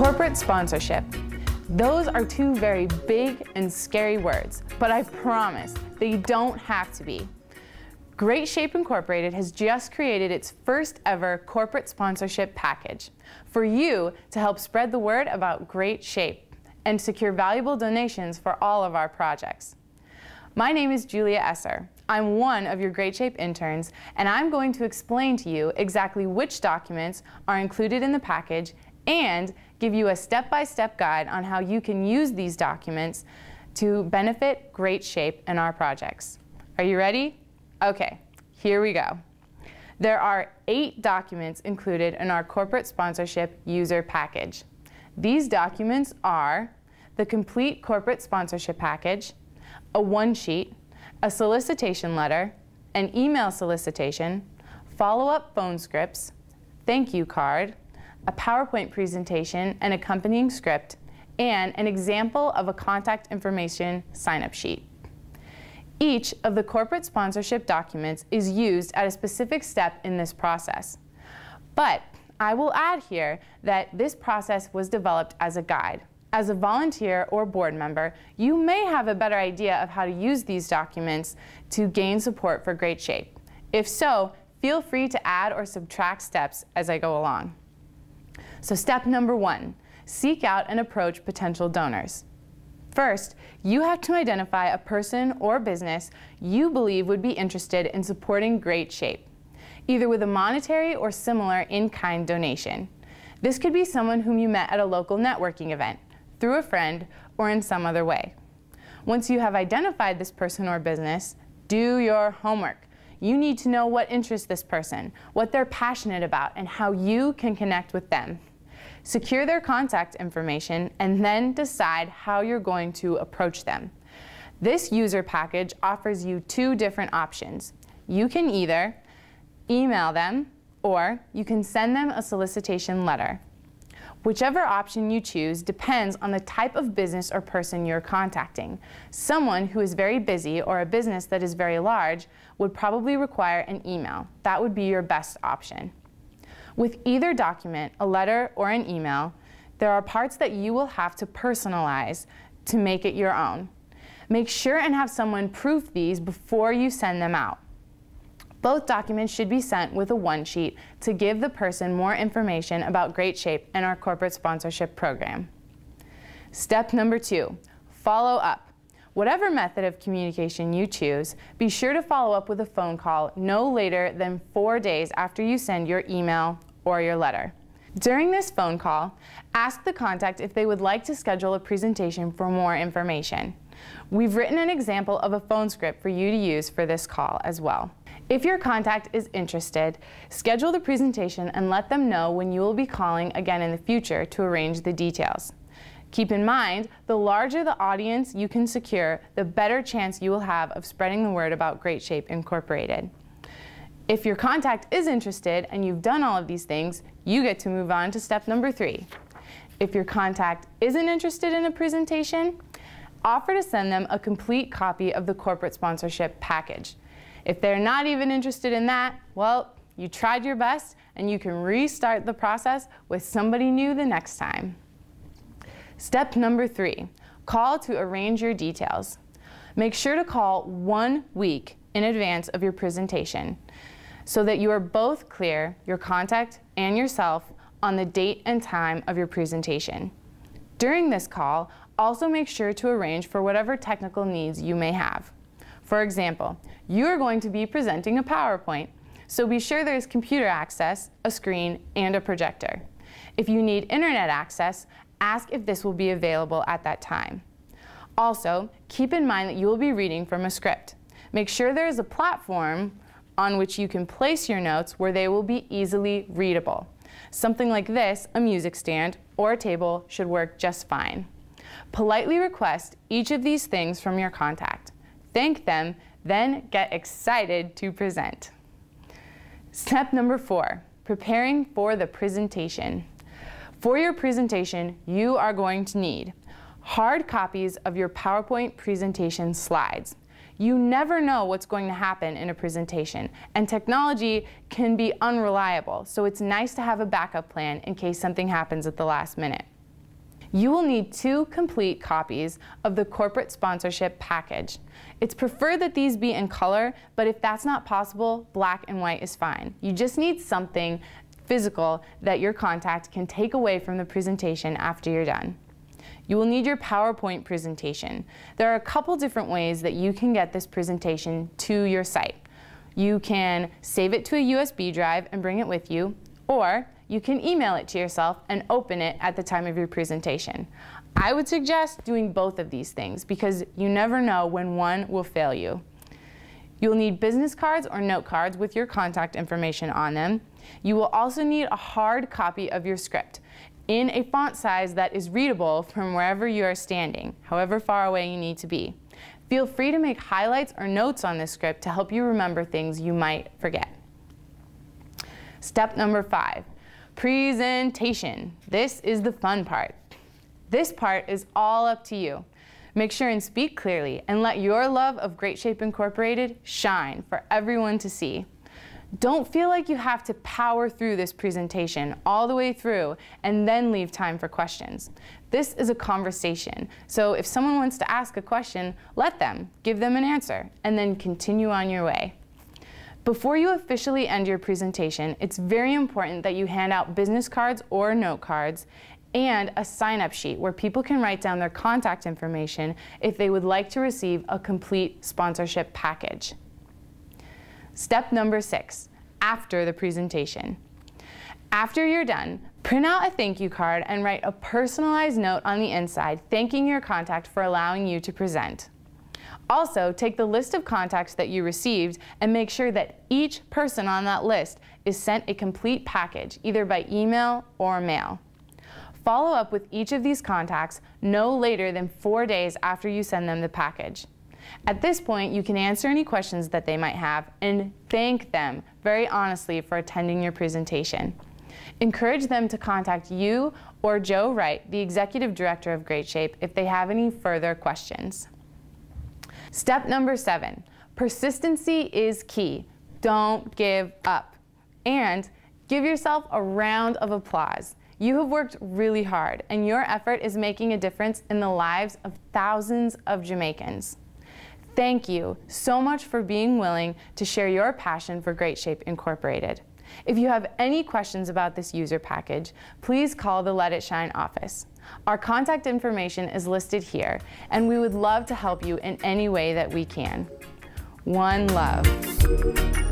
Corporate sponsorship. Those are two very big and scary words, but I promise they don't have to be. Great Shape Incorporated has just created its first ever corporate sponsorship package for you to help spread the word about Great Shape and secure valuable donations for all of our projects. My name is Julia Esser. I'm one of your Great Shape interns, and I'm going to explain to you exactly which documents are included in the package and give you a step-by-step guide on how you can use these documents to benefit Great Shape and our projects. Are you ready? Okay, here we go. There are eight documents included in our corporate sponsorship user package. These documents are the complete corporate sponsorship package, a one sheet, a solicitation letter, an email solicitation, follow-up phone scripts, thank you card, a PowerPoint presentation, an accompanying script, and an example of a contact information sign-up sheet. Each of the corporate sponsorship documents is used at a specific step in this process. But I will add here that this process was developed as a guide. As a volunteer or board member, you may have a better idea of how to use these documents to gain support for Great Shape. If so, feel free to add or subtract steps as I go along. So step number one, seek out and approach potential donors. First, you have to identify a person or business you believe would be interested in supporting Great Shape, either with a monetary or similar in-kind donation. This could be someone whom you met at a local networking event, through a friend, or in some other way. Once you have identified this person or business, do your homework. You need to know what interests this person, what they're passionate about, and how you can connect with them secure their contact information, and then decide how you're going to approach them. This user package offers you two different options. You can either email them or you can send them a solicitation letter. Whichever option you choose depends on the type of business or person you're contacting. Someone who is very busy or a business that is very large would probably require an email. That would be your best option. With either document, a letter or an email, there are parts that you will have to personalize to make it your own. Make sure and have someone proof these before you send them out. Both documents should be sent with a one sheet to give the person more information about Great Shape and our corporate sponsorship program. Step number two, follow up. Whatever method of communication you choose, be sure to follow up with a phone call no later than four days after you send your email or your letter. During this phone call, ask the contact if they would like to schedule a presentation for more information. We've written an example of a phone script for you to use for this call as well. If your contact is interested, schedule the presentation and let them know when you will be calling again in the future to arrange the details. Keep in mind, the larger the audience you can secure, the better chance you will have of spreading the word about Great Shape Incorporated. If your contact is interested and you've done all of these things, you get to move on to step number three. If your contact isn't interested in a presentation, offer to send them a complete copy of the corporate sponsorship package. If they're not even interested in that, well, you tried your best and you can restart the process with somebody new the next time. Step number three, call to arrange your details. Make sure to call one week in advance of your presentation so that you are both clear, your contact and yourself, on the date and time of your presentation. During this call, also make sure to arrange for whatever technical needs you may have. For example, you are going to be presenting a PowerPoint, so be sure there is computer access, a screen, and a projector. If you need internet access, ask if this will be available at that time. Also, keep in mind that you will be reading from a script. Make sure there is a platform on which you can place your notes where they will be easily readable. Something like this, a music stand, or a table should work just fine. Politely request each of these things from your contact. Thank them, then get excited to present. Step number four, preparing for the presentation. For your presentation, you are going to need hard copies of your PowerPoint presentation slides, you never know what's going to happen in a presentation, and technology can be unreliable, so it's nice to have a backup plan in case something happens at the last minute. You will need two complete copies of the corporate sponsorship package. It's preferred that these be in color, but if that's not possible, black and white is fine. You just need something physical that your contact can take away from the presentation after you're done. You will need your PowerPoint presentation. There are a couple different ways that you can get this presentation to your site. You can save it to a USB drive and bring it with you, or you can email it to yourself and open it at the time of your presentation. I would suggest doing both of these things because you never know when one will fail you. You'll need business cards or note cards with your contact information on them. You will also need a hard copy of your script in a font size that is readable from wherever you are standing, however far away you need to be. Feel free to make highlights or notes on this script to help you remember things you might forget. Step number five, presentation. This is the fun part. This part is all up to you. Make sure and speak clearly and let your love of Great Shape Incorporated shine for everyone to see. Don't feel like you have to power through this presentation all the way through and then leave time for questions. This is a conversation, so if someone wants to ask a question, let them, give them an answer, and then continue on your way. Before you officially end your presentation, it's very important that you hand out business cards or note cards and a sign-up sheet where people can write down their contact information if they would like to receive a complete sponsorship package. Step number six, after the presentation. After you're done, print out a thank you card and write a personalized note on the inside thanking your contact for allowing you to present. Also, take the list of contacts that you received and make sure that each person on that list is sent a complete package, either by email or mail. Follow up with each of these contacts no later than four days after you send them the package. At this point, you can answer any questions that they might have and thank them very honestly for attending your presentation. Encourage them to contact you or Joe Wright, the Executive Director of Great Shape, if they have any further questions. Step number seven, persistency is key. Don't give up. And give yourself a round of applause. You have worked really hard, and your effort is making a difference in the lives of thousands of Jamaicans. Thank you so much for being willing to share your passion for Great Shape Incorporated. If you have any questions about this user package, please call the Let It Shine office. Our contact information is listed here, and we would love to help you in any way that we can. One love.